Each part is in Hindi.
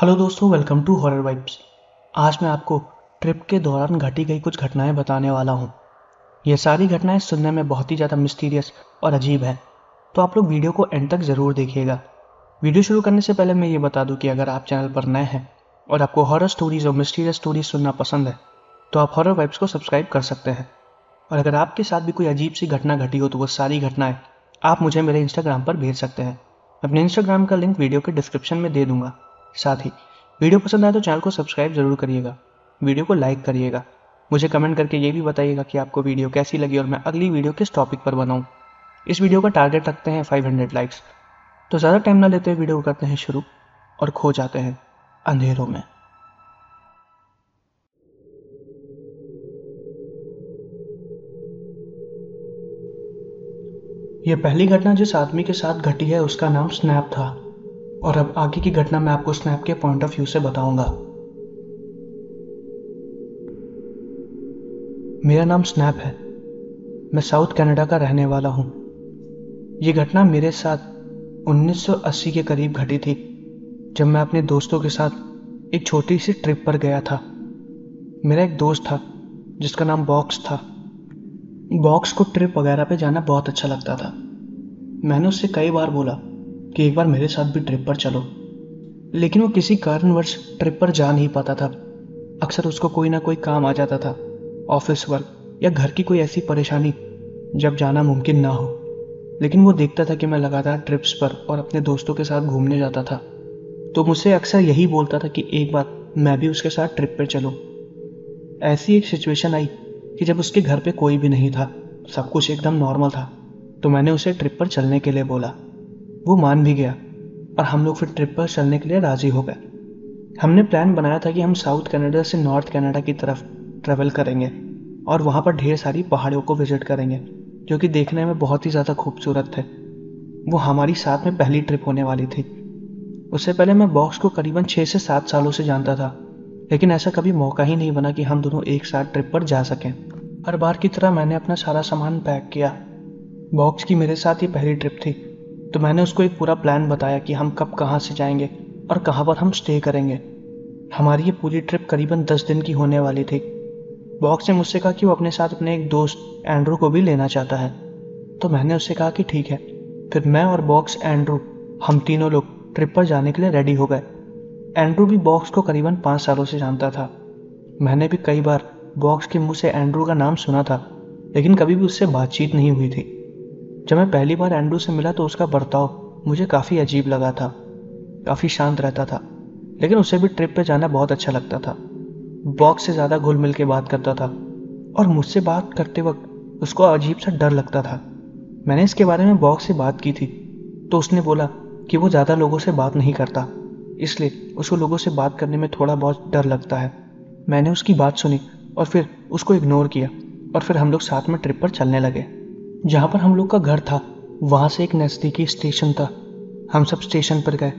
हेलो दोस्तों वेलकम टू हॉरर वाइब्स आज मैं आपको ट्रिप के दौरान घटी गई कुछ घटनाएं बताने वाला हूँ ये सारी घटनाएं सुनने में बहुत ही ज़्यादा मिस्टीरियस और अजीब है तो आप लोग वीडियो को एंड तक ज़रूर देखिएगा वीडियो शुरू करने से पहले मैं ये बता दूँ कि अगर आप चैनल पर नए हैं और आपको हॉरर स्टोरीज़ और मिस्टीरियस स्टोरीज सुनना पसंद है तो आप हॉरर वाइब्स को सब्सक्राइब कर सकते हैं और अगर आपके साथ भी कोई अजीब सी घटना घटी हो तो वो सारी घटनाएं आप मुझे मेरे इंस्टाग्राम पर भेज सकते हैं अपने इंस्टाग्राम का लिंक वीडियो के डिस्क्रिप्शन में दे दूंगा साथ ही वीडियो पसंद आए तो चैनल को सब्सक्राइब ज़रूर करिएगा वीडियो को लाइक करिएगा मुझे कमेंट करके ये भी बताइएगा कि आपको वीडियो कैसी लगी और मैं अगली वीडियो किस टॉपिक पर बनाऊँ इस वीडियो का टारगेट रखते हैं फाइव लाइक्स तो ज़्यादा टाइम ना लेते हुए वीडियो करते हैं शुरू और खो जाते हैं अंधेरों में यह पहली घटना जिस आदमी के साथ घटी है उसका नाम स्नैप था और अब आगे की घटना मैं आपको स्नैप के पॉइंट ऑफ व्यू से बताऊंगा मेरा नाम स्नैप है मैं साउथ कनाडा का रहने वाला हूं ये घटना मेरे साथ 1980 के करीब घटी थी जब मैं अपने दोस्तों के साथ एक छोटी सी ट्रिप पर गया था मेरा एक दोस्त था जिसका नाम बॉक्स था बॉक्स को ट्रिप वगैरह पे जाना बहुत अच्छा लगता था मैंने उससे कई बार बोला कि एक बार मेरे साथ भी ट्रिप पर चलो लेकिन वो किसी कारणवश ट्रिप पर जा नहीं पाता था अक्सर उसको कोई ना कोई काम आ जाता था ऑफिस वर्क या घर की कोई ऐसी परेशानी जब जाना मुमकिन ना हो लेकिन वो देखता था कि मैं लगातार ट्रिप्स पर और अपने दोस्तों के साथ घूमने जाता था तो मुझसे अक्सर यही बोलता था कि एक बार मैं भी उसके साथ ट्रिप पर चलूँ ऐसी एक सिचुएशन आई कि जब उसके घर पे कोई भी नहीं था सब कुछ एकदम नॉर्मल था तो मैंने उसे ट्रिप पर चलने के लिए बोला वो मान भी गया और हम लोग फिर ट्रिप पर चलने के लिए राज़ी हो गए हमने प्लान बनाया था कि हम साउथ कनाडा से नॉर्थ कनाडा की तरफ ट्रैवल करेंगे और वहाँ पर ढेर सारी पहाड़ियों को विज़िट करेंगे जो कि देखने में बहुत ही ज़्यादा खूबसूरत थे वो हमारी साथ में पहली ट्रिप होने वाली थी उससे पहले मैं बॉक्स को करीबन छः से सात सालों से जानता था लेकिन ऐसा कभी मौका ही नहीं बना कि हम दोनों एक साथ ट्रिप पर जा सकें हर बार की तरह मैंने अपना सारा सामान पैक किया बॉक्स की मेरे साथ ही पहली ट्रिप थी तो मैंने उसको एक पूरा प्लान बताया कि हम कब कहाँ से जाएंगे और कहाँ पर हम स्टे करेंगे हमारी ये पूरी ट्रिप करीबन दस दिन की होने वाली थी बॉक्स ने मुझसे कहा कि वो अपने साथ अपने एक दोस्त एंड्रू को भी लेना चाहता है तो मैंने उससे कहा कि ठीक है फिर मैं और बॉक्स एंड्रू हम तीनों लोग ट्रिप पर जाने के लिए रेडी हो गए एंड्रू भी बॉक्स को करीबन पाँच सालों से जानता था मैंने भी कई बार बॉक्स के मुंह से एंड्रू का नाम सुना था लेकिन कभी भी उससे बातचीत नहीं हुई थी जब मैं पहली बार एंड्रू से मिला तो उसका बर्ताव मुझे काफ़ी अजीब लगा था काफ़ी शांत रहता था लेकिन उसे भी ट्रिप पे जाना बहुत अच्छा लगता था बॉक्स से ज़्यादा घुल मिल के बात करता था और मुझसे बात करते वक्त उसको अजीब सा डर लगता था मैंने इसके बारे में बॉक्स से बात की थी तो उसने बोला कि वो ज़्यादा लोगों से बात नहीं करता इसलिए उसको लोगों से बात करने में थोड़ा बहुत डर लगता है मैंने उसकी बात सुनी और फिर उसको इग्नोर किया और फिर हम लोग साथ में ट्रिप पर चलने लगे जहाँ पर हम लोग का घर था वहाँ से एक नज़दीकी स्टेशन था हम सब स्टेशन पर गए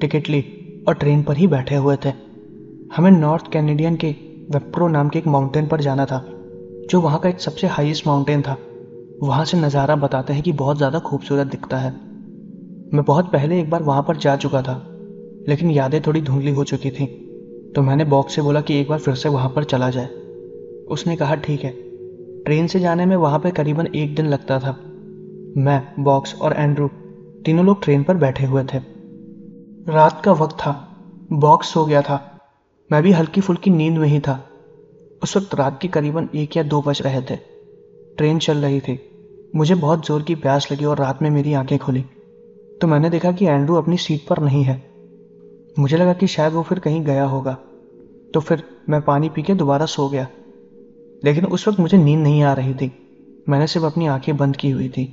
टिकट ली और ट्रेन पर ही बैठे हुए थे हमें नॉर्थ कैनेडियन के वेप्रो नाम के एक माउंटेन पर जाना था जो वहाँ का एक सबसे हाईएस्ट माउंटेन था वहाँ से नज़ारा बताते हैं कि बहुत ज़्यादा खूबसूरत दिखता है मैं बहुत पहले एक बार वहाँ पर जा चुका था लेकिन यादें थोड़ी धुंधली हो चुकी थी तो मैंने बॉक्स से बोला कि एक बार फिर से वहाँ पर चला जाए उसने कहा ठीक है ट्रेन से जाने में वहां पर करीबन एक दिन लगता था मैं बॉक्स और एंड्रू तीनों लोग ट्रेन पर बैठे हुए थे रात का वक्त था बॉक्स सो गया था मैं भी हल्की फुल्की नींद में ही था उस वक्त रात के करीबन एक या दो बज रहे थे ट्रेन चल रही थी मुझे बहुत ज़ोर की प्यास लगी और रात में मेरी आंखें खुली तो मैंने देखा कि एंड्रू अपनी सीट पर नहीं है मुझे लगा कि शायद वो फिर कहीं गया होगा तो फिर मैं पानी पी के दोबारा सो गया लेकिन उस वक्त मुझे नींद नहीं आ रही थी मैंने सिर्फ अपनी आंखें बंद की हुई थी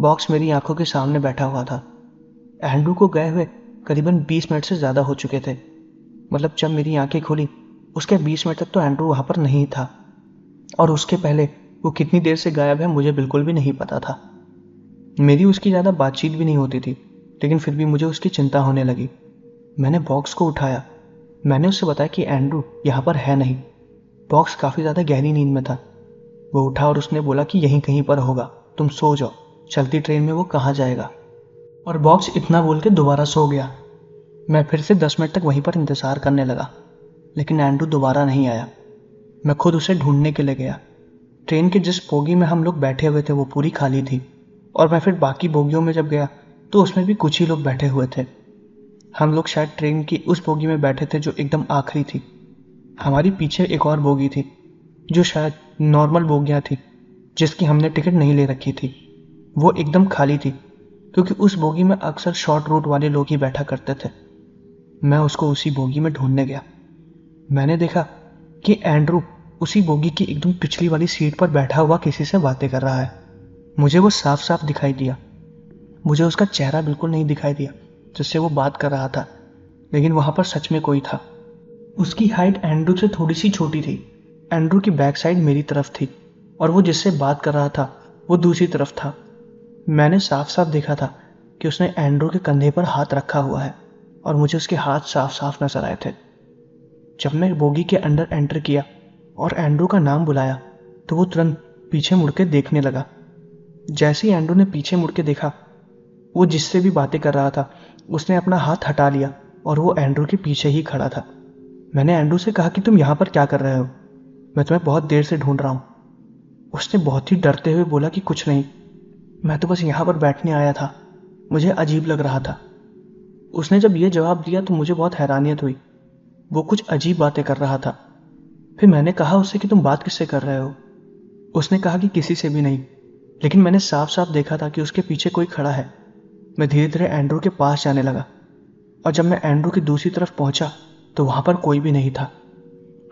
बॉक्स मेरी आंखों के सामने बैठा हुआ था एंड्रू को गए हुए करीबन बीस मिनट से ज़्यादा हो चुके थे मतलब जब मेरी आंखें खोली उसके बीस मिनट तक तो एंड्रू वहाँ पर नहीं था और उसके पहले वो कितनी देर से गायब है मुझे बिल्कुल भी नहीं पता था मेरी उसकी ज़्यादा बातचीत भी नहीं होती थी लेकिन फिर भी मुझे उसकी चिंता होने लगी मैंने बॉक्स को उठाया मैंने उससे बताया कि एंड्रू यहाँ पर है नहीं बॉक्स काफ़ी ज़्यादा गहरी नींद में था वो उठा और उसने बोला कि यहीं कहीं पर होगा तुम सो जाओ चलती ट्रेन में वो कहाँ जाएगा और बॉक्स इतना बोल के दोबारा सो गया मैं फिर से दस मिनट तक वहीं पर इंतज़ार करने लगा लेकिन एंड्रू दोबारा नहीं आया मैं खुद उसे ढूंढने के लिए गया ट्रेन के जिस बोगी में हम लोग बैठे हुए थे वो पूरी खाली थी और मैं फिर बाकी बोगियों में जब गया तो उसमें भी कुछ ही लोग बैठे हुए थे हम लोग शायद ट्रेन की उस बोगी में बैठे थे जो एकदम आखिरी थी हमारी पीछे एक और बोगी थी जो शायद नॉर्मल बोगियाँ थी जिसकी हमने टिकट नहीं ले रखी थी वो एकदम खाली थी क्योंकि उस बोगी में अक्सर शॉर्ट रूट वाले लोग ही बैठा करते थे मैं उसको उसी बोगी में ढूंढने गया मैंने देखा कि एंड्रू उसी बोगी की एकदम पिछली वाली सीट पर बैठा हुआ किसी से बातें कर रहा है मुझे वो साफ साफ दिखाई दिया मुझे उसका चेहरा बिल्कुल नहीं दिखाई दिया जिससे वो बात कर रहा था लेकिन वहाँ पर सच में कोई था उसकी हाइट एंड्रू से थोड़ी सी छोटी थी एंड्रू की बैक साइड मेरी तरफ थी और वो जिससे बात कर रहा था वो दूसरी तरफ था मैंने साफ साफ देखा था कि उसने एंड्रू के कंधे पर हाथ रखा हुआ है और मुझे उसके हाथ साफ साफ नजर आए थे जब मैं बोगी के अंडर एंटर किया और एंड्रू का नाम बुलाया तो वो तुरंत पीछे मुड़ के देखने लगा जैसे ही एंड्रू ने पीछे मुड़ के देखा वो जिससे भी बातें कर रहा था उसने अपना हाथ हटा लिया और वो एंड्रू के पीछे ही खड़ा था मैंने एंड्रू से कहा कि तुम यहां पर क्या कर रहे हो मैं तुम्हें बहुत देर से ढूंढ रहा हूं उसने बहुत ही डरते हुए बोला कि कुछ नहीं मैं तो बस यहां पर बैठने आया था मुझे अजीब लग रहा था उसने जब यह जवाब दिया तो मुझे बहुत हैरानियत हुई वो कुछ अजीब बातें कर रहा था फिर मैंने कहा उससे कि तुम बात किससे कर रहे हो उसने कहा कि किसी से भी नहीं लेकिन मैंने साफ साफ देखा था कि उसके पीछे कोई खड़ा है मैं धीरे धीरे एंड्रू के पास जाने लगा और जब मैं एंड्रू की दूसरी तरफ पहुंचा तो वहां पर कोई भी नहीं था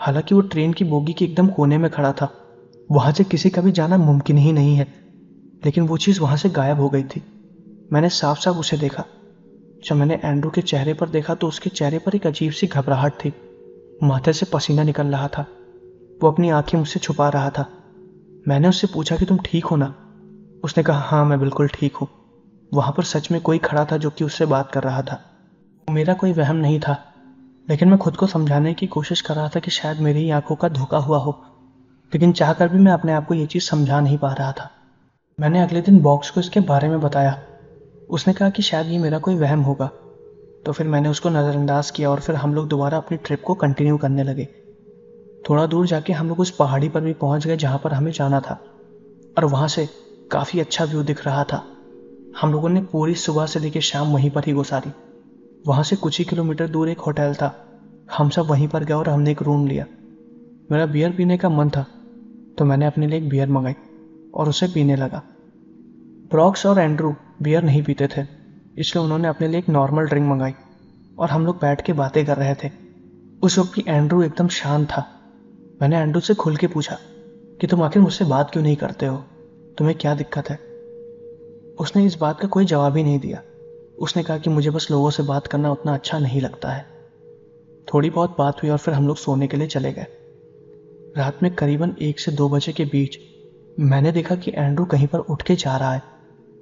हालांकि वो ट्रेन की बोगी के एकदम कोने में खड़ा था वहां से किसी का भी जाना मुमकिन ही नहीं है लेकिन वो चीज़ वहां से गायब हो गई थी मैंने साफ साफ उसे देखा जब मैंने एंड्रू के चेहरे पर देखा तो उसके चेहरे पर एक अजीब सी घबराहट थी माथे से पसीना निकल रहा था वो अपनी आंखें मुझसे छुपा रहा था मैंने उससे पूछा कि तुम ठीक हो ना उसने कहा हाँ मैं बिल्कुल ठीक हूं वहां पर सच में कोई खड़ा था जो कि उससे बात कर रहा था मेरा कोई वहम नहीं था लेकिन मैं खुद को समझाने की कोशिश कर रहा था कि शायद मेरी ही आंखों का धोखा हुआ हो लेकिन चाह कर भी मैं अपने आप को ये चीज़ समझा नहीं पा रहा था मैंने अगले दिन बॉक्स को इसके बारे में बताया उसने कहा कि शायद ये मेरा कोई वहम होगा तो फिर मैंने उसको नज़रअंदाज किया और फिर हम लोग दोबारा अपनी ट्रिप को कंटिन्यू करने लगे थोड़ा दूर जाके हम लोग उस पहाड़ी पर भी पहुंच गए जहां पर हमें जाना था और वहां से काफ़ी अच्छा व्यू दिख रहा था हम लोगों ने पूरी सुबह से लेकर शाम वहीं पर ही गुजारी वहाँ से कुछ ही किलोमीटर दूर एक होटल था हम सब वहीं पर गए और हमने एक रूम लिया मेरा बियर पीने का मन था तो मैंने अपने लिए एक बियर मंगाई और उसे पीने लगा ब्रॉक्स और एंड्रू बियर नहीं पीते थे इसलिए उन्होंने अपने लिए एक नॉर्मल ड्रिंक मंगाई और हम लोग बैठ के बातें कर रहे थे उस वक्त की एंड्रू एकदम शांत था मैंने एंड्रू से खुल के पूछा कि तुम आखिर मुझसे बात क्यों नहीं करते हो तुम्हें क्या दिक्कत है उसने इस बात का कोई जवाब ही नहीं दिया उसने कहा कि मुझे बस लोगों से बात करना उतना अच्छा नहीं लगता है थोड़ी बहुत बात हुई और फिर हम लोग सोने के लिए चले गए रात में करीबन एक से दो बजे के बीच मैंने देखा कि एंड्रू कहीं पर उठ के जा रहा है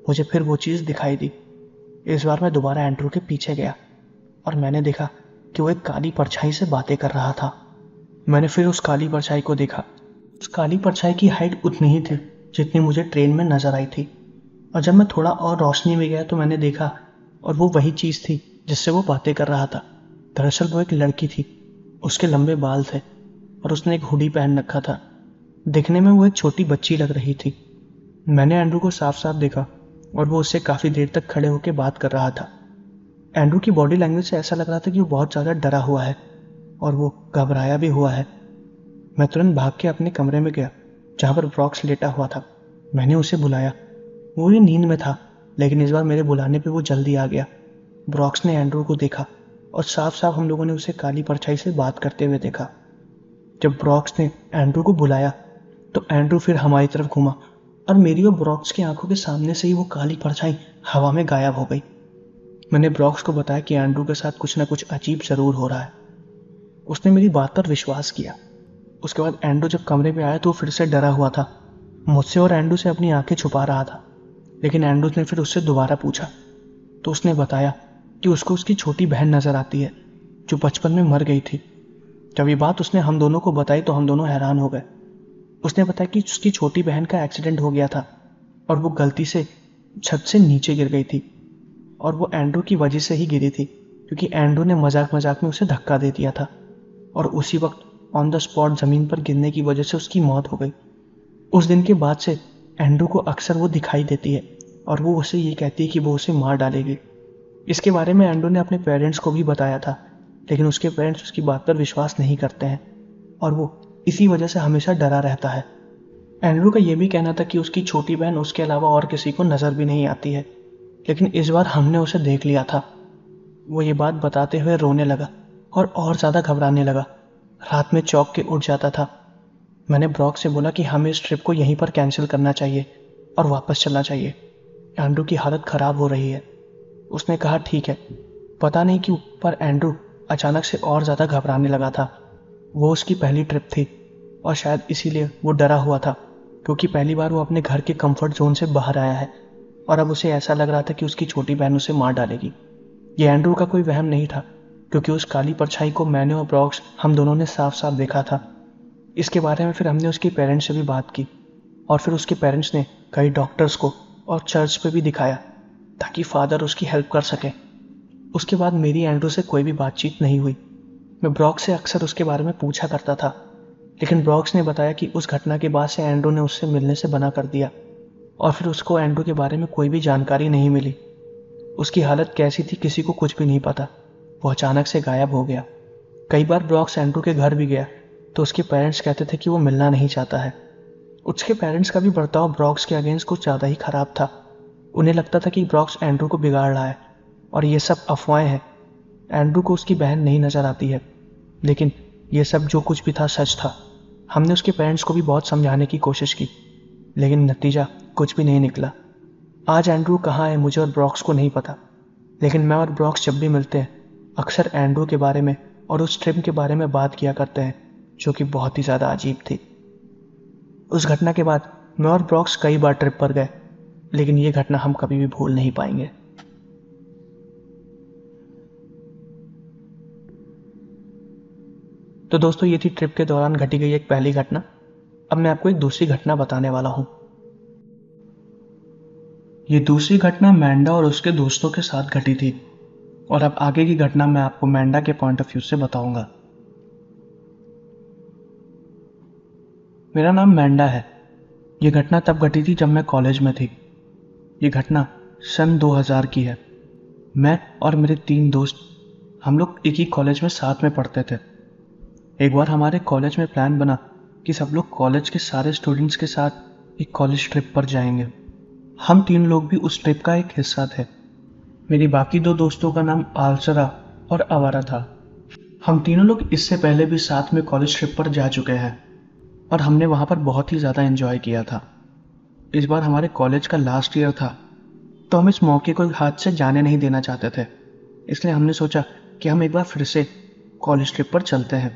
मुझे फिर वो चीज़ दिखाई दी इस बार मैं दोबारा एंड्रू के पीछे गया और मैंने देखा कि वो एक काली परछाई से बातें कर रहा था मैंने फिर उस काली परछाई को देखा उस काली परछाई की हाइट उतनी ही थी जितनी मुझे ट्रेन में नज़र आई थी और जब मैं थोड़ा और रोशनी में गया तो मैंने देखा और वो वही चीज़ थी जिससे वो बातें कर रहा था दरअसल वो एक लड़की थी उसके लंबे बाल थे और उसने एक हुडी पहन रखा था दिखने में वो एक छोटी बच्ची लग रही थी मैंने एंड्रू को साफ साफ देखा और वो उससे काफ़ी देर तक खड़े होकर बात कर रहा था एंड्रू की बॉडी लैंग्वेज से ऐसा लग रहा था कि वो बहुत ज़्यादा डरा हुआ है और वो घबराया भी हुआ है मैं तुरंत भाग के अपने कमरे में गया जहां पर ब्रॉक्स लेटा हुआ था मैंने उसे बुलाया वो ये नींद में था लेकिन इस बार मेरे बुलाने पे वो जल्दी आ गया ब्रॉक्स ने एंड्रू को देखा और साफ साफ हम लोगों ने उसे काली परछाई से बात करते हुए देखा जब ब्रॉक्स ने एंड्रू को बुलाया तो एंड्रू फिर हमारी तरफ घूमा और मेरी और ब्रॉक्स की आंखों के सामने से ही वो काली परछाई हवा में गायब हो गई मैंने ब्रॉक्स को बताया कि एंड्रू के साथ कुछ ना कुछ अजीब ज़रूर हो रहा है उसने मेरी बात पर विश्वास किया उसके बाद एंड्रू जब कमरे में आया तो फिर से डरा हुआ था मुझसे और एंड्रू से अपनी आंखें छुपा रहा था लेकिन एंड्रूज ने फिर उससे दोबारा पूछा तो उसने बताया कि उसको उसकी छोटी बहन नज़र आती है जो बचपन में मर गई थी जब ये बात उसने हम दोनों को बताई तो हम दोनों हैरान हो गए उसने बताया कि उसकी छोटी बहन का एक्सीडेंट हो गया था और वो गलती से छत से नीचे गिर गई थी और वो एंड्रू की वजह से ही गिरी थी क्योंकि एंड्रू ने मजाक मजाक में उसे धक्का दे दिया था और उसी वक्त ऑन द स्पॉट ज़मीन पर गिरने की वजह से उसकी मौत हो गई उस दिन के बाद से एंड्रू को अक्सर वो दिखाई देती है और वो उसे ये कहती है कि वो उसे मार डालेगी इसके बारे में एंड्रू ने अपने पेरेंट्स को भी बताया था लेकिन उसके पेरेंट्स उसकी बात पर विश्वास नहीं करते हैं और वो इसी वजह से हमेशा डरा रहता है एंड्रू का यह भी कहना था कि उसकी छोटी बहन उसके अलावा और किसी को नज़र भी नहीं आती है लेकिन इस बार हमने उसे देख लिया था वो ये बात बताते हुए रोने लगा और और ज़्यादा घबराने लगा रात में चौक के उठ जाता था मैंने ब्रॉक से बोला कि हमें इस ट्रिप को यहीं पर कैंसिल करना चाहिए और वापस चलना चाहिए एंड्रू की हालत ख़राब हो रही है उसने कहा ठीक है पता नहीं क्यों पर एंड्रू अचानक से और ज़्यादा घबराने लगा था वो उसकी पहली ट्रिप थी और शायद इसीलिए वो डरा हुआ था क्योंकि पहली बार वो अपने घर के कंफर्ट जोन से बाहर आया है और अब उसे ऐसा लग रहा था कि उसकी छोटी बहन उसे मार डालेगी ये एंड्रू का कोई वहम नहीं था क्योंकि उस काली परछाई को मैंने और ब्रॉक्स हम दोनों ने साफ साफ देखा था इसके बारे में फिर हमने उसके पेरेंट्स से भी बात की और फिर उसके पेरेंट्स ने कई डॉक्टर्स को और चर्च पे भी दिखाया ताकि फादर उसकी हेल्प कर सकें उसके बाद मेरी एंड्रू से कोई भी बातचीत नहीं हुई मैं ब्रॉक से अक्सर उसके बारे में पूछा करता था लेकिन ब्रॉक्स ने बताया कि उस घटना के बाद से एंड्रू ने उससे मिलने से मना कर दिया और फिर उसको एंड्रू के बारे में कोई भी जानकारी नहीं मिली उसकी हालत कैसी थी किसी को कुछ भी नहीं पता वो अचानक से गायब हो गया कई बार ब्रॉक्स एंड्रू के घर भी गया तो उसके पेरेंट्स कहते थे कि वो मिलना नहीं चाहता है उसके पेरेंट्स का भी बर्ताव ब्रॉक्स के अगेंस्ट कुछ ज़्यादा ही ख़राब था उन्हें लगता था कि ब्रॉक्स एंड्रू को बिगाड़ रहा है और ये सब अफवाहें हैं एंड्रू को उसकी बहन नहीं नज़र आती है लेकिन ये सब जो कुछ भी था सच था हमने उसके पेरेंट्स को भी बहुत समझाने की कोशिश की लेकिन नतीजा कुछ भी नहीं निकला आज एंड्रू कहाँ है मुझे और ब्रॉक्स को नहीं पता लेकिन मैं और ब्रॉक्स जब भी मिलते हैं अक्सर एंड्रू के बारे में और उस ट्रिप के बारे में बात किया करते हैं जो कि बहुत ही ज़्यादा अजीब थी उस घटना के बाद मैं और ब्रॉक्स कई बार ट्रिप पर गए लेकिन ये घटना हम कभी भी भूल नहीं पाएंगे तो दोस्तों ये थी ट्रिप के दौरान घटी गई एक पहली घटना अब मैं आपको एक दूसरी घटना बताने वाला हूं ये दूसरी घटना मैंडा और उसके दोस्तों के साथ घटी थी और अब आगे की घटना मैं आपको मैंडा के पॉइंट ऑफ व्यू से बताऊंगा मेरा नाम मैंडा है ये घटना तब घटी थी जब मैं कॉलेज में थी ये घटना सन 2000 की है मैं और मेरे तीन दोस्त हम लोग एक ही कॉलेज में साथ में पढ़ते थे एक बार हमारे कॉलेज में प्लान बना कि सब लोग कॉलेज के सारे स्टूडेंट्स के साथ एक कॉलेज ट्रिप पर जाएंगे हम तीन लोग भी उस ट्रिप का एक हिस्सा थे मेरी बाकी दो दोस्तों का नाम आलसरा और आवारा था हम तीनों लोग इससे पहले भी साथ में कॉलेज ट्रिप पर जा चुके हैं और हमने वहाँ पर बहुत ही ज़्यादा इन्जॉय किया था इस बार हमारे कॉलेज का लास्ट ईयर था तो हम इस मौके को हाथ से जाने नहीं देना चाहते थे इसलिए हमने सोचा कि हम एक बार फिर से कॉलेज ट्रिप पर चलते हैं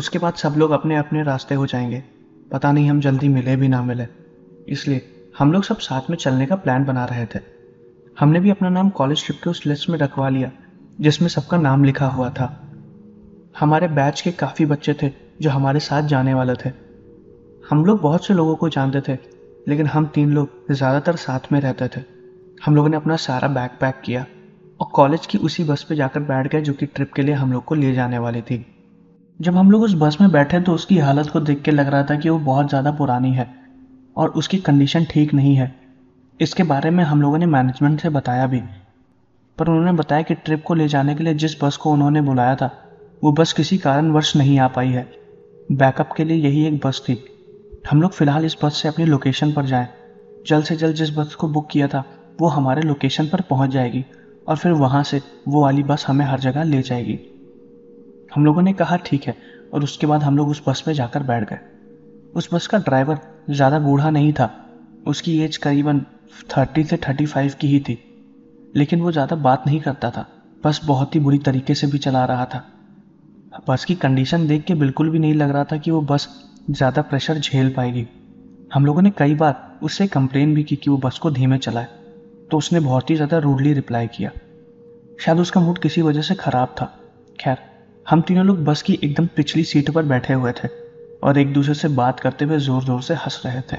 उसके बाद सब लोग अपने अपने रास्ते हो जाएंगे पता नहीं हम जल्दी मिले भी ना मिले इसलिए हम लोग सब साथ में चलने का प्लान बना रहे थे हमने भी अपना नाम कॉलेज ट्रिप के उस लिस्ट में रखवा लिया जिसमें सबका नाम लिखा हुआ था हमारे बैच के काफ़ी बच्चे थे जो हमारे साथ जाने वाले थे हम लोग बहुत से लोगों को जानते थे लेकिन हम तीन लोग ज़्यादातर साथ में रहते थे हम लोगों ने अपना सारा बैग पैक किया और कॉलेज की उसी बस पे जाकर बैठ गए जो कि ट्रिप के लिए हम लोग को ले जाने वाली थी जब हम लोग उस बस में बैठे तो उसकी हालत को देख के लग रहा था कि वो बहुत ज़्यादा पुरानी है और उसकी कंडीशन ठीक नहीं है इसके बारे में हम लोगों ने मैनेजमेंट से बताया भी पर उन्होंने बताया कि ट्रिप को ले जाने के लिए जिस बस को उन्होंने बुलाया था वो बस किसी कारणवश नहीं आ पाई है बैकअप के लिए यही एक बस थी हम लोग फ़िलहाल इस बस से अपनी लोकेशन पर जाएं जल्द से जल्द जिस बस को बुक किया था वो हमारे लोकेशन पर पहुंच जाएगी और फिर वहाँ से वो वाली बस हमें हर जगह ले जाएगी हम लोगों ने कहा ठीक है और उसके बाद हम लोग उस बस में जाकर बैठ गए उस बस का ड्राइवर ज़्यादा बूढ़ा नहीं था उसकी एज करीबन थर्टी से थर्टी फाइव की ही थी लेकिन वो ज़्यादा बात नहीं करता था बस बहुत ही बुरी तरीके से भी चला रहा था बस की कंडीशन देख के बिल्कुल भी नहीं लग रहा था कि वो बस ज़्यादा प्रेशर झेल पाएगी हम लोगों ने कई बार उससे कंप्लेन भी की कि वो बस को धीमे चलाए तो उसने बहुत ही ज़्यादा रूडली रिप्लाई किया शायद उसका मूड किसी वजह से ख़राब था खैर हम तीनों लोग बस की एकदम पिछली सीट पर बैठे हुए थे और एक दूसरे से बात करते हुए ज़ोर ज़ोर से हंस रहे थे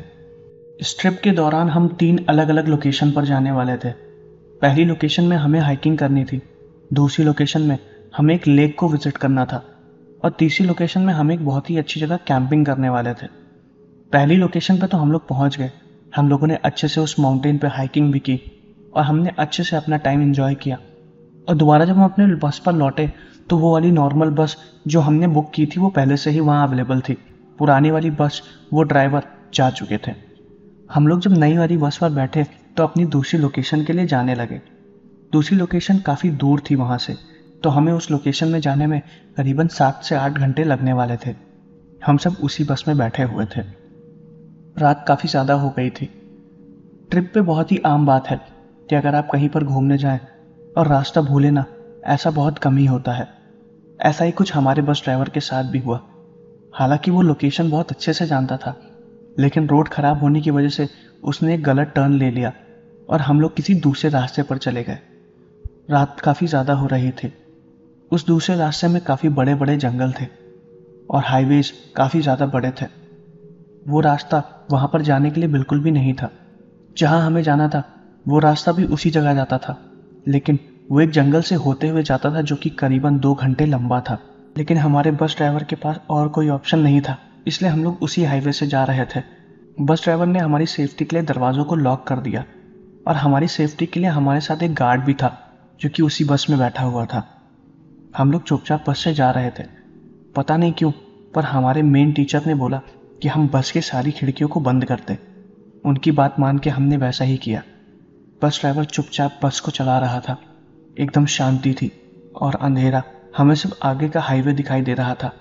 इस ट्रिप के दौरान हम तीन अलग अलग लोकेशन पर जाने वाले थे पहली लोकेशन में हमें हाइकिंग करनी थी दूसरी लोकेशन में हमें एक लेक को विज़िट करना था और तीसरी लोकेशन में हम एक बहुत ही अच्छी जगह कैंपिंग करने वाले थे पहली लोकेशन पर तो हम लोग पहुँच गए हम लोगों ने अच्छे से उस माउंटेन पर हाइकिंग भी की और हमने अच्छे से अपना टाइम इन्जॉय किया और दोबारा जब हम अपने बस पर लौटे तो वो वाली नॉर्मल बस जो हमने बुक की थी वो पहले से ही वहाँ अवेलेबल थी पुरानी वाली बस वो ड्राइवर जा चुके थे हम लोग जब नई वाली बस पर बैठे तो अपनी दूसरी लोकेशन के लिए जाने लगे दूसरी लोकेशन काफ़ी दूर थी वहाँ से तो हमें उस लोकेशन में जाने में करीबन सात से आठ घंटे लगने वाले थे हम सब उसी बस में बैठे हुए थे रात काफ़ी ज़्यादा हो गई थी ट्रिप पे बहुत ही आम बात है कि अगर आप कहीं पर घूमने जाएं और रास्ता भूले ना ऐसा बहुत कम ही होता है ऐसा ही कुछ हमारे बस ड्राइवर के साथ भी हुआ हालांकि वो लोकेशन बहुत अच्छे से जानता था लेकिन रोड ख़राब होने की वजह से उसने एक गलत टर्न ले लिया और हम लोग किसी दूसरे रास्ते पर चले गए रात काफ़ी ज़्यादा हो रही थी उस दूसरे रास्ते में काफ़ी बड़े बड़े जंगल थे और हाईवेज काफ़ी ज़्यादा बड़े थे वो रास्ता वहाँ पर जाने के लिए बिल्कुल भी नहीं था जहाँ हमें जाना था वो रास्ता भी उसी जगह जाता था लेकिन वो एक जंगल से होते हुए जाता था जो कि करीबन दो घंटे लंबा था लेकिन हमारे बस ड्राइवर के पास और कोई ऑप्शन नहीं था इसलिए हम लोग उसी हाईवे से जा रहे थे बस ड्राइवर ने हमारी सेफ्टी के लिए दरवाज़ों को लॉक कर दिया और हमारी सेफ्टी के लिए हमारे साथ एक गार्ड भी था जो कि उसी बस में बैठा हुआ था हम लोग चुपचाप बस से जा रहे थे पता नहीं क्यों पर हमारे मेन टीचर ने बोला कि हम बस के सारी खिड़कियों को बंद कर दें उनकी बात मान के हमने वैसा ही किया बस ड्राइवर चुपचाप बस को चला रहा था एकदम शांति थी और अंधेरा हमें सिर्फ आगे का हाईवे दिखाई दे रहा था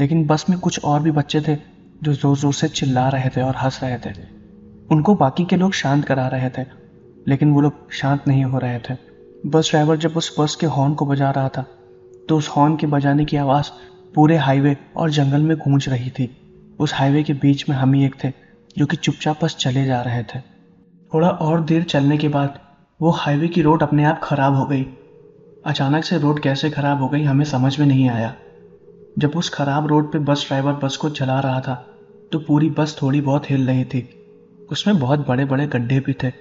लेकिन बस में कुछ और भी बच्चे थे जो ज़ोर ज़ोर से चिल्ला रहे थे और हंस रहे थे उनको बाकी के लोग शांत करा रहे थे लेकिन वो लोग शांत नहीं हो रहे थे बस ड्राइवर जब उस बस के हॉर्न को बजा रहा था तो उस हॉर्न के बजाने की आवाज़ पूरे हाईवे और जंगल में गूंज रही थी उस हाईवे के बीच में हम ही एक थे जो कि चुपचाप बस चले जा रहे थे थोड़ा और देर चलने के बाद वो हाईवे की रोड अपने आप ख़राब हो गई अचानक से रोड कैसे ख़राब हो गई हमें समझ में नहीं आया जब उस ख़राब रोड पे बस ड्राइवर बस को चला रहा था तो पूरी बस थोड़ी बहुत हिल रही थी उसमें बहुत बड़े बड़े गड्ढे भी थे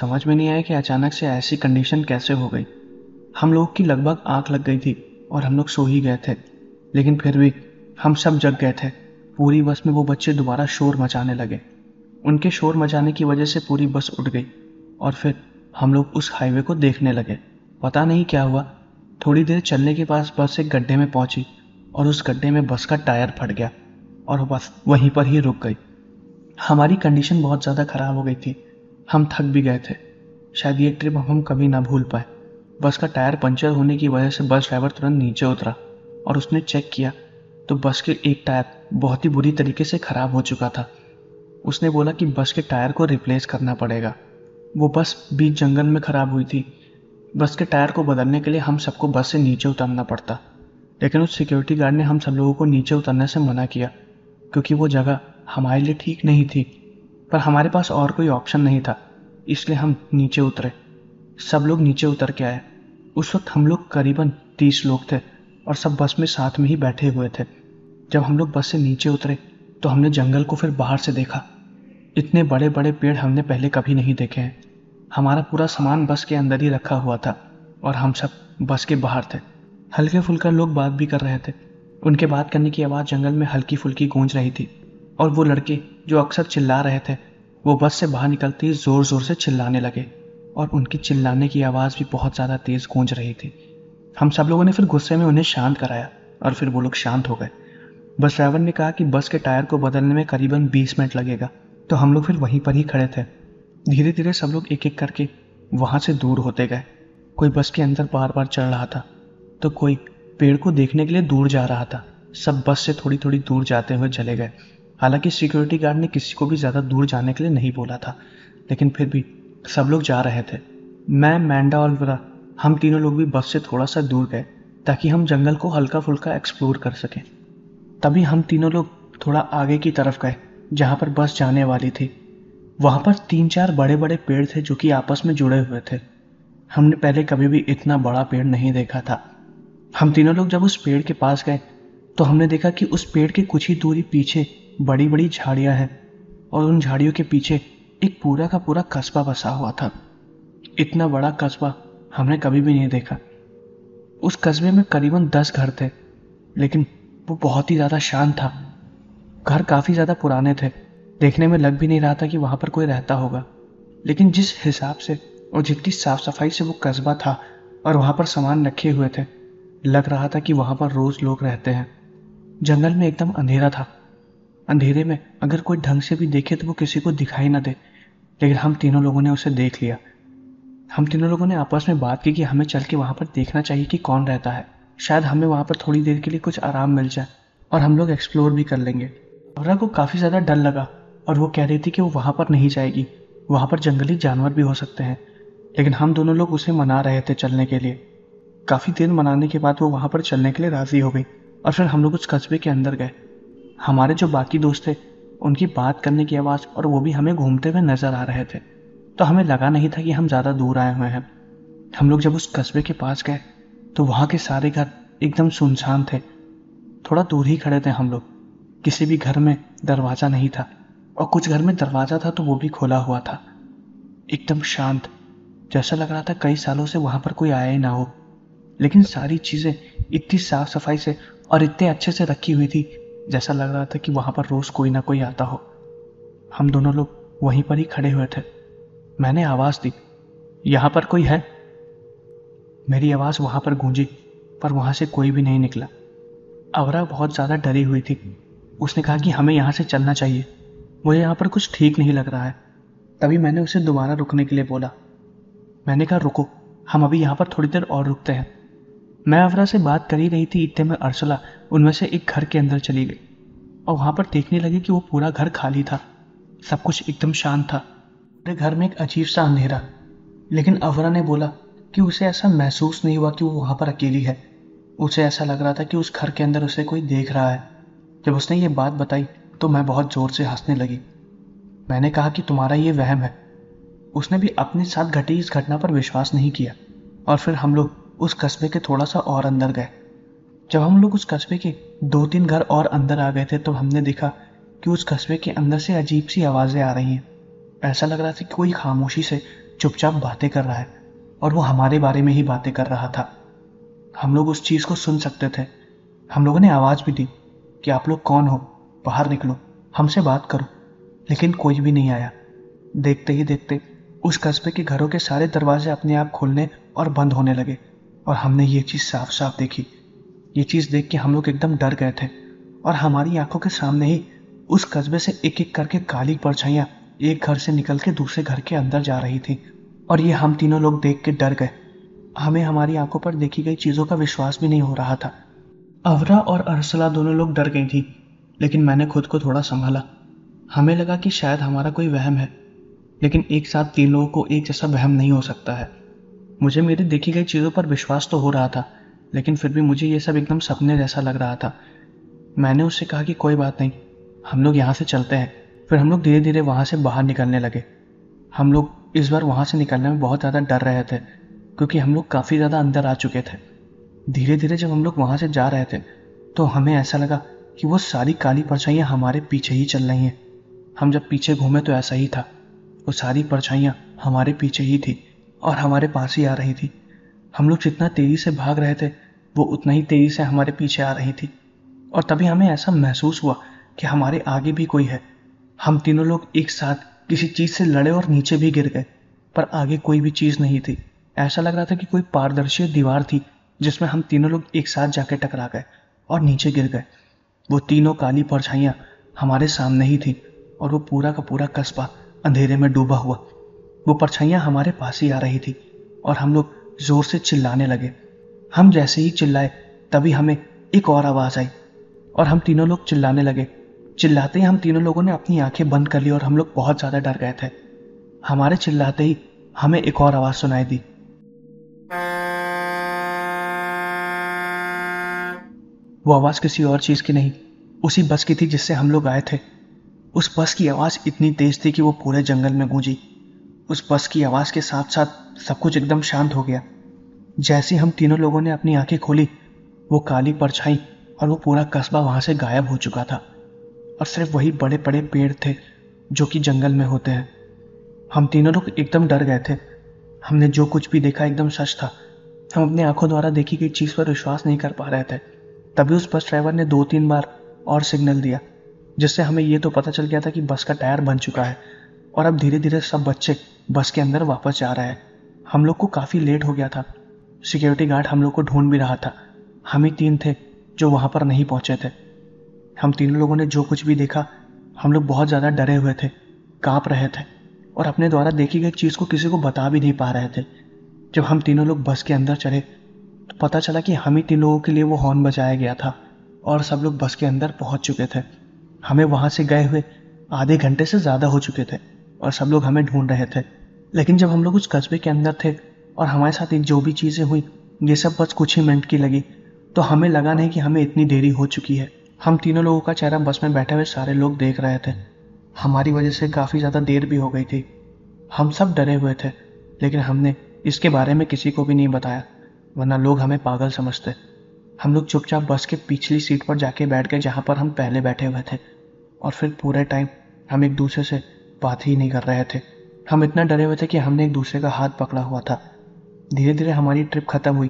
समझ में नहीं आया कि अचानक से ऐसी कंडीशन कैसे हो गई हम लोग की लगभग आँख लग गई थी और हम लोग सो ही गए थे लेकिन फिर भी हम सब जग गए थे पूरी बस में वो बच्चे दोबारा शोर मचाने लगे उनके शोर मचाने की वजह से पूरी बस उठ गई और फिर हम लोग उस हाईवे को देखने लगे पता नहीं क्या हुआ थोड़ी देर चलने के पास बस एक गड्ढे में पहुंची और उस गड्ढे में बस का टायर फट गया और बस वहीं पर ही रुक गई हमारी कंडीशन बहुत ज़्यादा ख़राब हो गई थी हम थक भी गए थे शायद ये ट्रिप हम कभी ना भूल पाए बस का टायर पंचर होने की वजह से बस ड्राइवर तुरंत नीचे उतरा और उसने चेक किया तो बस के एक टायर बहुत ही बुरी तरीके से ख़राब हो चुका था उसने बोला कि बस के टायर को रिप्लेस करना पड़ेगा वो बस बीच जंगल में ख़राब हुई थी बस के टायर को बदलने के लिए हम सबको बस से नीचे उतरना पड़ता लेकिन उस सिक्योरिटी गार्ड ने हम सब लोगों को नीचे उतरने से मना किया क्योंकि वो जगह हमारे लिए ठीक नहीं थी पर हमारे पास और कोई ऑप्शन नहीं था इसलिए हम नीचे उतरे सब लोग नीचे उतर के आए उस वक्त हम लोग करीबन तीस लोग थे और सब बस में साथ में ही बैठे हुए थे जब हम लोग बस से नीचे उतरे तो हमने जंगल को फिर बाहर से देखा इतने बड़े बड़े पेड़ हमने पहले कभी नहीं देखे हैं हमारा पूरा सामान बस के अंदर ही रखा हुआ था और हम सब बस के बाहर थे हल्के फुल्का लोग बात भी कर रहे थे उनके बात करने की आवाज़ जंगल में हल्की फुल्की गूंज रही थी और वो लड़के जो अक्सर चिल्ला रहे थे वो बस से बाहर निकलते ही ज़ोर ज़ोर से चिल्लाने लगे और उनकी चिल्लाने की आवाज़ भी बहुत ज़्यादा तेज़ गूंज रही थी हम सब लोगों ने फिर गुस्से में उन्हें शांत कराया और फिर वो लोग शांत हो गए बस ड्राइवर ने कहा कि बस के टायर को बदलने में करीबन बीस मिनट लगेगा तो हम लोग फिर वहीं पर ही खड़े थे धीरे धीरे सब लोग एक एक करके वहाँ से दूर होते गए कोई बस के अंदर बार बार चढ़ रहा था तो कोई पेड़ को देखने के लिए दूर जा रहा था सब बस से थोड़ी थोड़ी दूर जाते हुए चले गए हालांकि सिक्योरिटी गार्ड ने किसी को भी ज़्यादा दूर जाने के लिए नहीं बोला था लेकिन फिर भी सब लोग जा रहे थे मैं मैंडा और वरा हम तीनों लोग भी बस से थोड़ा सा दूर गए ताकि हम जंगल को हल्का फुल्का एक्सप्लोर कर सकें तभी हम तीनों लोग थोड़ा आगे की तरफ गए जहाँ पर बस जाने वाली थी वहाँ पर तीन चार बड़े बड़े पेड़ थे जो कि आपस में जुड़े हुए थे हमने पहले कभी भी इतना बड़ा पेड़ नहीं देखा था हम तीनों लोग जब उस पेड़ के पास गए तो हमने देखा कि उस पेड़ के कुछ ही दूरी पीछे बड़ी बड़ी झाड़ियाँ हैं और उन झाड़ियों के पीछे एक पूरा का पूरा कस्बा बसा हुआ था इतना बड़ा कस्बा हमने कभी भी नहीं देखा उस कस्बे में करीबन दस घर थे लेकिन वो बहुत ही ज़्यादा शांत था घर काफ़ी ज़्यादा पुराने थे देखने में लग भी नहीं रहा था कि वहां पर कोई रहता होगा लेकिन जिस हिसाब से और जितनी साफ सफाई से वो कस्बा था और वहां पर सामान रखे हुए थे लग रहा था कि वहां पर रोज़ लोग रहते हैं जंगल में एकदम अंधेरा था अंधेरे में अगर कोई ढंग से भी देखे तो वो किसी को दिखाई ना दे लेकिन हम तीनों लोगों ने उसे देख लिया हम तीनों लोगों ने आपस में बात की कि हमें चल के वहाँ पर देखना चाहिए कि कौन रहता है शायद हमें वहाँ पर थोड़ी देर के लिए कुछ आराम मिल जाए और हम लोग एक्सप्लोर भी कर लेंगे अवरा को काफ़ी ज़्यादा डर लगा और वो कह रही थी कि वो वहाँ पर नहीं जाएगी वहाँ पर जंगली जानवर भी हो सकते हैं लेकिन हम दोनों लोग उसे मना रहे थे चलने के लिए काफ़ी देर मनाने के बाद वो वहाँ पर चलने के लिए राज़ी हो गई और फिर हम लोग उस कस्बे के अंदर गए हमारे जो बाकी दोस्त थे उनकी बात करने की आवाज़ और वो भी हमें घूमते हुए नज़र आ रहे थे तो हमें लगा नहीं था कि हम ज़्यादा दूर आए हुए हैं हम लोग जब उस कस्बे के पास गए तो वहाँ के सारे घर एकदम सुनसान थे थोड़ा दूर ही खड़े थे हम लोग किसी भी घर में दरवाज़ा नहीं था और कुछ घर में दरवाज़ा था तो वो भी खोला हुआ था एकदम शांत जैसा लग रहा था कई सालों से वहाँ पर कोई आया ही ना हो लेकिन सारी चीज़ें इतनी साफ सफाई से और इतने अच्छे से रखी हुई थी जैसा लग रहा था कि वहां पर रोज़ कोई ना कोई आता हो हम दोनों लोग वहीं पर ही खड़े हुए थे मैंने आवाज़ दी यहां पर कोई है मेरी आवाज़ वहां पर गूंजी पर वहां से कोई भी नहीं निकला अवरा बहुत ज़्यादा डरी हुई थी उसने कहा कि हमें यहां से चलना चाहिए मुझे यहां पर कुछ ठीक नहीं लग रहा है तभी मैंने उसे दोबारा रुकने के लिए बोला मैंने कहा रुको हम अभी यहां पर थोड़ी देर और रुकते हैं मैं अवरा से बात कर ही रही थी इतने में अरसला उनमें से एक घर के अंदर चली गई और वहां पर देखने लगी कि वो पूरा घर खाली था सब कुछ एकदम शांत था पूरे घर में एक अजीब सा अंधेरा लेकिन अवरा ने बोला कि उसे ऐसा महसूस नहीं हुआ कि वो वहां पर अकेली है उसे ऐसा लग रहा था कि उस घर के अंदर उसे कोई देख रहा है जब उसने ये बात बताई तो मैं बहुत ज़ोर से हंसने लगी मैंने कहा कि तुम्हारा ये वहम है उसने भी अपने साथ घटी इस घटना पर विश्वास नहीं किया और फिर हम लोग उस कस्बे के थोड़ा सा और अंदर गए जब हम लोग उस कस्बे के दो तीन घर और अंदर आ गए थे तो हमने देखा कि उस कस्बे के अंदर से अजीब सी आवाज़ें आ रही हैं ऐसा लग रहा था कि कोई खामोशी से चुपचाप बातें कर रहा है और वो हमारे बारे में ही बातें कर रहा था हम लोग उस चीज़ को सुन सकते थे हम लोगों ने आवाज़ भी दी कि आप लोग कौन हो बाहर निकलो हमसे बात करो लेकिन कोई भी नहीं आया देखते ही देखते उस कस्बे के घरों के सारे दरवाजे अपने आप खुलने और बंद होने लगे और हमने ये चीज़ साफ साफ देखी ये चीज़ देख के हम लोग एकदम डर गए थे और हमारी आंखों के सामने ही उस कस्बे से एक एक करके काली परछाइयाँ एक घर से निकल के दूसरे घर के अंदर जा रही थी और ये हम तीनों लोग देख के डर गए हमें हमारी आंखों पर देखी गई चीज़ों का विश्वास भी नहीं हो रहा था अवरा और अरसला दोनों लोग डर गई थी लेकिन मैंने खुद को थोड़ा संभाला हमें लगा कि शायद हमारा कोई वहम है लेकिन एक साथ तीन लोगों को एक जैसा वहम नहीं हो सकता है मुझे मेरी देखी गई चीज़ों पर विश्वास तो हो रहा था लेकिन फिर भी मुझे ये सब एकदम सपने जैसा लग रहा था मैंने उससे कहा कि कोई बात नहीं हम लोग यहाँ से चलते हैं फिर हम लोग धीरे धीरे वहाँ से बाहर निकलने लगे हम लोग इस बार वहाँ से निकलने में बहुत ज़्यादा डर रहे थे क्योंकि हम लोग काफ़ी ज़्यादा अंदर आ चुके थे धीरे धीरे जब हम लोग वहाँ से जा रहे थे तो हमें ऐसा लगा कि वो सारी काली परछाइयाँ हमारे पीछे ही चल रही हैं हम जब पीछे घूमे तो ऐसा ही था वो सारी परछाइयाँ हमारे पीछे ही थी और हमारे पास ही आ रही थी हम लोग जितना तेज़ी से भाग रहे थे वो उतना ही तेज़ी से हमारे पीछे आ रही थी और तभी हमें ऐसा महसूस हुआ कि हमारे आगे भी कोई है हम तीनों लोग एक साथ किसी चीज़ से लड़े और नीचे भी गिर गए पर आगे कोई भी चीज़ नहीं थी ऐसा लग रहा था कि कोई पारदर्शी दीवार थी जिसमें हम तीनों लोग एक साथ जाके टकरा गए और नीचे गिर गए वो तीनों काली परछाइयाँ हमारे सामने ही थी और वो पूरा का पूरा कस्बा अंधेरे में डूबा हुआ वो परछाइयाँ हमारे पास ही आ रही थी और हम लोग जोर से चिल्लाने लगे हम जैसे ही चिल्लाए तभी हमें एक और आवाज़ आई और हम तीनों लोग चिल्लाने लगे चिल्लाते ही हम तीनों लोगों ने अपनी आंखें बंद कर ली और हम लोग बहुत ज़्यादा डर गए थे हमारे चिल्लाते ही हमें एक और आवाज़ सुनाई दी वो आवाज़ किसी और चीज़ की नहीं उसी बस की थी जिससे हम लोग आए थे उस बस की आवाज़ इतनी तेज़ थी कि वो पूरे जंगल में गूंजी उस बस की आवाज़ के साथ साथ सब कुछ एकदम शांत हो गया जैसे हम तीनों लोगों ने अपनी आंखें खोली वो काली परछाई और वो पूरा कस्बा वहाँ से गायब हो चुका था और सिर्फ वही बड़े बड़े पेड़ थे जो कि जंगल में होते हैं हम तीनों लोग एकदम डर गए थे हमने जो कुछ भी देखा एकदम सच था हम अपनी आंखों द्वारा देखी गई चीज़ पर विश्वास नहीं कर पा रहे थे तभी उस बस ड्राइवर ने दो तीन बार और सिग्नल दिया जिससे हमें ये तो पता चल गया था कि बस का टायर बन चुका है और अब धीरे धीरे सब बच्चे बस के अंदर वापस जा रहा है हम लोग को काफ़ी लेट हो गया था सिक्योरिटी गार्ड हम लोग को ढूंढ भी रहा था हम ही तीन थे जो वहाँ पर नहीं पहुँचे थे हम तीनों लोगों ने जो कुछ भी देखा हम लोग बहुत ज़्यादा डरे हुए थे काँप रहे थे और अपने द्वारा देखी गई चीज़ को किसी को बता भी नहीं पा रहे थे जब हम तीनों लोग बस के अंदर चढ़े तो पता चला कि हम ही तीन लोगों के लिए वो हॉर्न बजाया गया था और सब लोग बस के अंदर पहुंच चुके थे हमें वहां से गए हुए आधे घंटे से ज़्यादा हो चुके थे और सब लोग हमें ढूंढ रहे थे लेकिन जब हम लोग उस कस्बे के अंदर थे और हमारे साथ जो भी चीज़ें हुई ये सब बस कुछ ही मिनट की लगी तो हमें लगा नहीं कि हमें इतनी देरी हो चुकी है हम तीनों लोगों का चेहरा बस में बैठे हुए सारे लोग देख रहे थे हमारी वजह से काफ़ी ज़्यादा देर भी हो गई थी हम सब डरे हुए थे लेकिन हमने इसके बारे में किसी को भी नहीं बताया वरना लोग हमें पागल समझते हम लोग चुपचाप बस के पिछली सीट पर जाके बैठ गए जहाँ पर हम पहले बैठे हुए थे और फिर पूरे टाइम हम एक दूसरे से बात ही नहीं कर रहे थे हम इतना डरे हुए थे कि हमने एक दूसरे का हाथ पकड़ा हुआ था धीरे धीरे हमारी ट्रिप ख़त्म हुई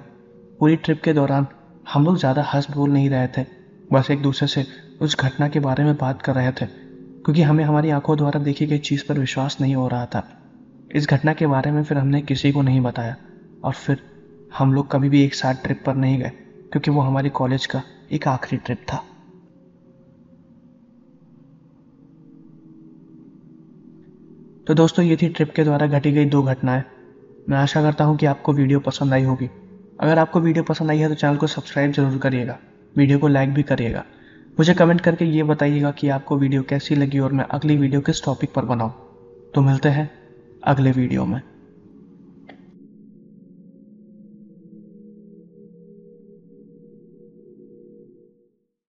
पूरी ट्रिप के दौरान हम लोग ज़्यादा हंस बोल नहीं रहे थे बस एक दूसरे से उस घटना के बारे में बात कर रहे थे क्योंकि हमें हमारी आंखों द्वारा देखी गई चीज़ पर विश्वास नहीं हो रहा था इस घटना के बारे में फिर हमने किसी को नहीं बताया और फिर हम लोग कभी भी एक साथ ट्रिप पर नहीं गए क्योंकि वो हमारे कॉलेज का एक आखिरी ट्रिप था तो दोस्तों ये थी ट्रिप के द्वारा घटी गई दो घटनाएं मैं आशा करता हूँ कि आपको वीडियो पसंद आई होगी अगर आपको वीडियो पसंद आई है तो चैनल को सब्सक्राइब जरूर करिएगा वीडियो को लाइक भी करिएगा मुझे कमेंट करके ये बताइएगा कि आपको वीडियो कैसी लगी और मैं अगली वीडियो किस टॉपिक पर बनाऊँ तो मिलते हैं अगले वीडियो में